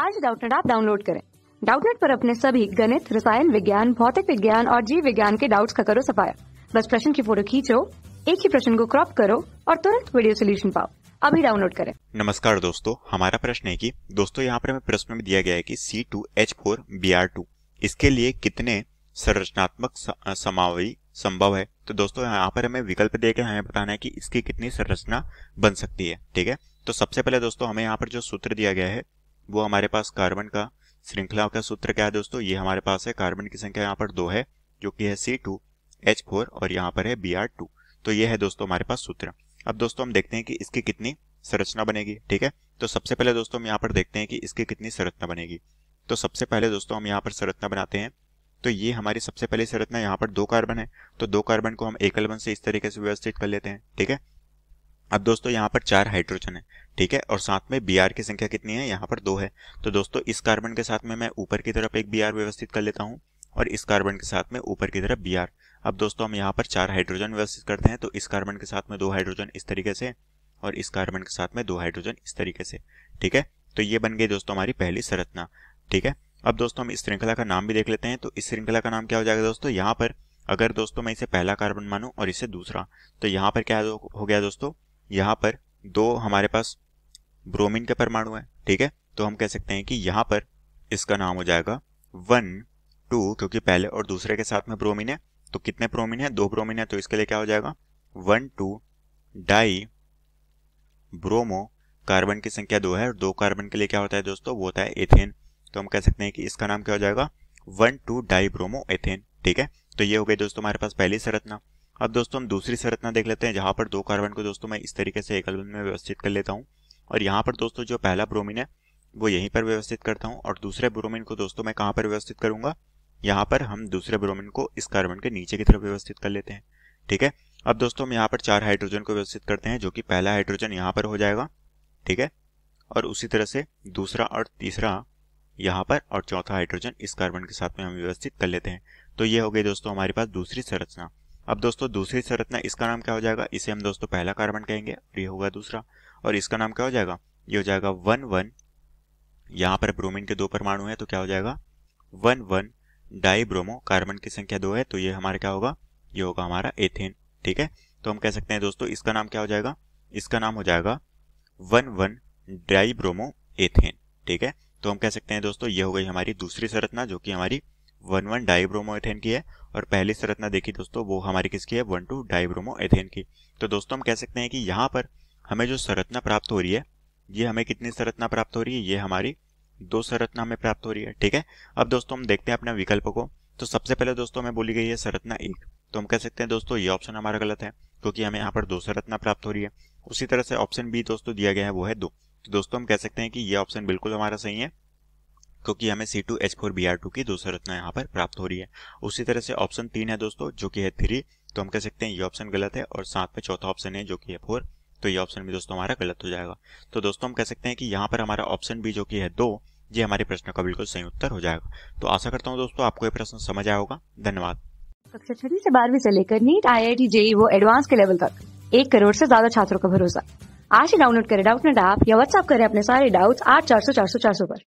आज डाउटनेट आप डाउनलोड करें डाउटनेट पर अपने सभी गणित रसायन विज्ञान भौतिक विज्ञान और जीव विज्ञान के डाउट्स का करो सफाया बस प्रश्न की फोटो खींचो एक ही प्रश्न को क्रॉप करो और तुरंत वीडियो सोल्यूशन पाओ अभी डाउनलोड करें नमस्कार दोस्तों हमारा प्रश्न है कि दोस्तों यहाँ पर हमें प्रश्न में दिया गया है कि C two H four B R two इसके लिए कितने संरचनात्मक समावी संभव है तो दोस्तों यहाँ पर हमें विकल्प देकर हमें बताना है कि इसकी कितनी संरचना बन सकती है ठीक है तो सबसे पहले दोस्तों हमें यहाँ पर जो सूत्र दिया गया है वो हमारे पास कार्बन का श्रृंखला का सूत्र क्या है दोस्तों ये हमारे पास है कार्बन की संख्या यहाँ पर दो है जो कि है सी टू एच फोर और यहाँ पर है बी आर टू तो ये है दोस्तों हमारे पास सूत्र अब दोस्तों हम देखते हैं कि इसकी कितनी संरचना बनेगी ठीक है तो सबसे पहले दोस्तों हम यहाँ पर देखते हैं कि इसकी कितनी संरचना बनेगी तो सबसे पहले दोस्तों हम यहाँ पर संरचना बनाते हैं तो ये हमारी सबसे पहली संरचना यहाँ पर दो कार्बन है तो दो कार्बन को हम एकल वन से इस तरीके से व्यवस्थित कर लेते हैं ठीक है अब दोस्तों यहाँ पर चार हाइड्रोजन है ठीक है और साथ में बी की संख्या कितनी है यहाँ पर दो है तो दोस्तों इस कार्बन के साथ में मैं ऊपर की तरफ एक बी व्यवस्थित कर लेता हूँ और इस कार्बन के साथ में ऊपर की तरफ बी अब दोस्तों हम यहाँ पर चार हाइड्रोजन व्यवस्थित करते हैं तो इस कार्बन के साथ में दो हाइड्रोजन इस तरीके से और इस कार्बन के साथ में दो हाइड्रोजन इस तरीके से ठीक है तो ये बन गई दोस्तों हमारी पहली संरचना ठीक है अब दोस्तों हम इस श्रृंखला का नाम भी देख लेते हैं तो इस श्रृंखला का नाम क्या हो जाएगा दोस्तों यहाँ पर अगर दोस्तों मैं इसे पहला कार्बन मानूं और इसे दूसरा तो यहाँ पर क्या हो गया दोस्तों यहाँ पर दो हमारे पास ब्रोमीन के परमाणु हैं ठीक है तो हम कह सकते हैं कि यहाँ पर इसका नाम हो जाएगा वन टू क्योंकि पहले और दूसरे के साथ में ब्रोमीन है तो कितने ब्रोमीन है दो ब्रोमीन है तो इसके लिए क्या हो जाएगा one two dibromo carbon की संख्या दो है और दो कार्बन के लिए क्या होता है दोस्तों वो होता है एथेन तो हम कह सकते हैं कि इसका नाम क्या हो जाएगा one two dibromo ethane ठीक है तो ये हो गई दोस्तों हमारे पास पहली संरचना अब दोस्तों हम दूसरी संरचना देख लेते हैं जहाँ पर दो कार्बन को दोस्तों मैं इस तरीके से एक अल्बम में व्यवस्थित कर लेता हूँ और यहाँ पर दोस्तों जो पहला ब्रोमिन है वो यहीं पर व्यवस्थित करता हूँ और दूसरे ब्रोमिन को दोस्तों मैं कहाँ पर व्यवस्थित करूँगा यहाँ पर हम दूसरे ब्रोमिन को इस कार्बन के नीचे की तरफ व्यवस्थित कर लेते हैं ठीक है अब दोस्तों हम यहाँ पर चार हाइड्रोजन को व्यवस्थित करते हैं जो कि पहला हाइड्रोजन यहाँ पर हो जाएगा ठीक है और उसी तरह से दूसरा और तीसरा यहाँ पर और चौथा हाइड्रोजन इस कार्बन के साथ में हम व्यवस्थित कर लेते हैं तो ये हो गई दोस्तों हमारे पास दूसरी संरचना अब दोस्तों दूसरी संरचना इसका नाम क्या हो जाएगा इसे हम दोस्तों पहला कार्बन कहेंगे और ये होगा दूसरा और इसका नाम क्या हो जाएगा ये हो जाएगा वन वन यहाँ पर ब्रोमीन के दो परमाणु हैं तो क्या हो जाएगा वन वन डाइब्रोमो कार्बन की संख्या दो है तो ये हमारा क्या होगा ये होगा हमारा एथेन ठीक है तो हम कह सकते हैं दोस्तों इसका नाम क्या हो जाएगा इसका नाम हो जाएगा वन वन ब्रोमो एथेन ठीक है तो हम कह सकते हैं दोस्तों ये हो गई हमारी दूसरी संरचना जो कि हमारी वन वन डाइब्रोमो एथेन की है और पहली संरचना देखी दोस्तों वो हमारी किसकी है वन टू डाइब्रोमो एथेन की तो दोस्तों हम कह सकते हैं कि यहाँ पर हमें जो संरचना प्राप्त हो रही है ये हमें कितनी संरचना प्राप्त हो रही है ये हमारी दो संरचना हमें प्राप्त हो रही है ठीक है अब दोस्तों हम देखते हैं अपने विकल्प को तो सबसे पहले दोस्तों हमें बोली गई है संरचना एक तो हम कह सकते हैं दोस्तों ये ऑप्शन हमारा गलत है क्योंकि हमें यहाँ पर दो संरचना प्राप्त हो रही है उसी तरह से ऑप्शन बी दोस्तों दिया गया है वो है दो तो दोस्तों हम कह सकते हैं कि ये ऑप्शन बिल्कुल हमारा सही है क्योंकि हमें C two H four B R two की दो संरचना यहाँ पर प्राप्त हो रही है उसी तरह से ऑप्शन तीन है दोस्तों जो कि है थ्री तो हम कह सकते हैं ये ऑप्शन गलत है और साथ में चौथा ऑप्शन है जो कि है फोर तो ये ऑप्शन भी दोस्तों हमारा गलत हो जाएगा तो दोस्तों हम कह सकते हैं कि यहाँ पर हमारा ऑप्शन बी जो कि है दो ये हमारे प्रश्न का बिल्कुल सही उत्तर हो जाएगा तो आशा करता हूँ दोस्तों आपको ये प्रश्न समझ आया होगा धन्यवाद कक्षा छठी से बारहवीं से लेकर NEET I I T JEE वो एडवांस के लेवल तक एक करोड़ से ज्यादा छात्रों का भरोसा आज ही डाउनलोड करें डाउट नेट ऐप या व्हाट्सअप करें अपने सारे डाउट्स आठ चार सौ चार सौ चार सौ पर